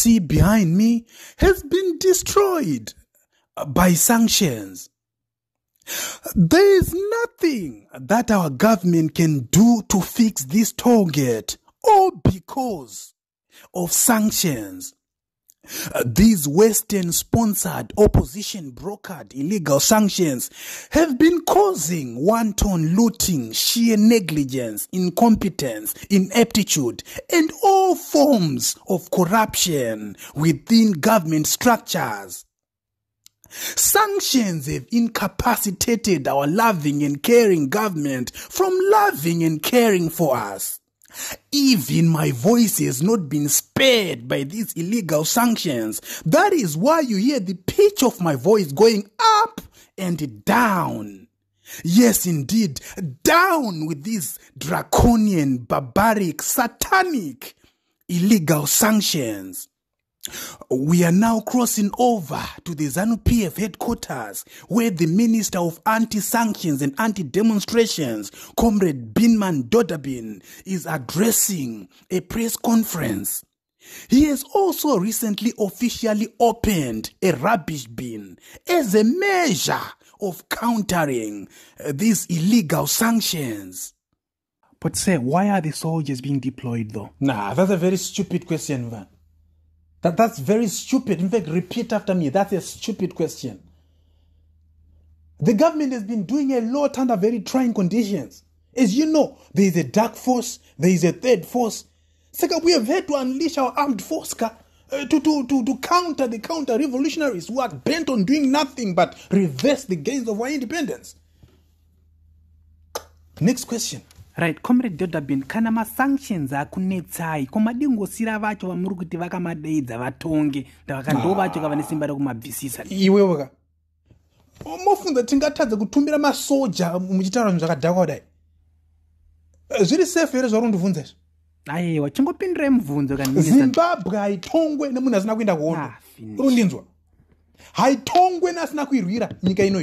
see behind me has been destroyed by sanctions. There is nothing that our government can do to fix this target all because of sanctions. Uh, these Western sponsored, opposition brokered illegal sanctions have been causing wanton looting, sheer negligence, incompetence, ineptitude, and all forms of corruption within government structures. Sanctions have incapacitated our loving and caring government from loving and caring for us. Even my voice has not been spared by these illegal sanctions. That is why you hear the pitch of my voice going up and down. Yes, indeed, down with these draconian, barbaric, satanic, illegal sanctions. We are now crossing over to the ZANU PF headquarters, where the Minister of Anti Sanctions and Anti Demonstrations, Comrade Binman Dodabin, is addressing a press conference. He has also recently officially opened a rubbish bin as a measure of countering uh, these illegal sanctions. But, sir, why are the soldiers being deployed though? Nah, that's a very stupid question, Van. That, that's very stupid. In fact, repeat after me. That's a stupid question. The government has been doing a lot under very trying conditions. As you know, there is a dark force, there is a third force. Second, we have had to unleash our armed force ka, uh, to, to, to, to counter the counter revolutionaries who are bent on doing nothing but reverse the gains of our independence. Next question. right comrade dodabin kana masanctions akunetsai ko madingosira vacho vamuri kuti vakamadeidza vatonge ndavaka ndo vacho kava nesimba rekumabvisisa iweka mofunza tingatadza kutumbira masoja muchitaura zvinhu zvakadhakwa kudai zviri sefu here zvauri ndibvunza izvo aiwa chingopindurai mubvunzo kazimbabwe haitongwe nemunhu asina kuenda kuondo uri ah, undinzwa haitongwe neasina kuirwira nyika ino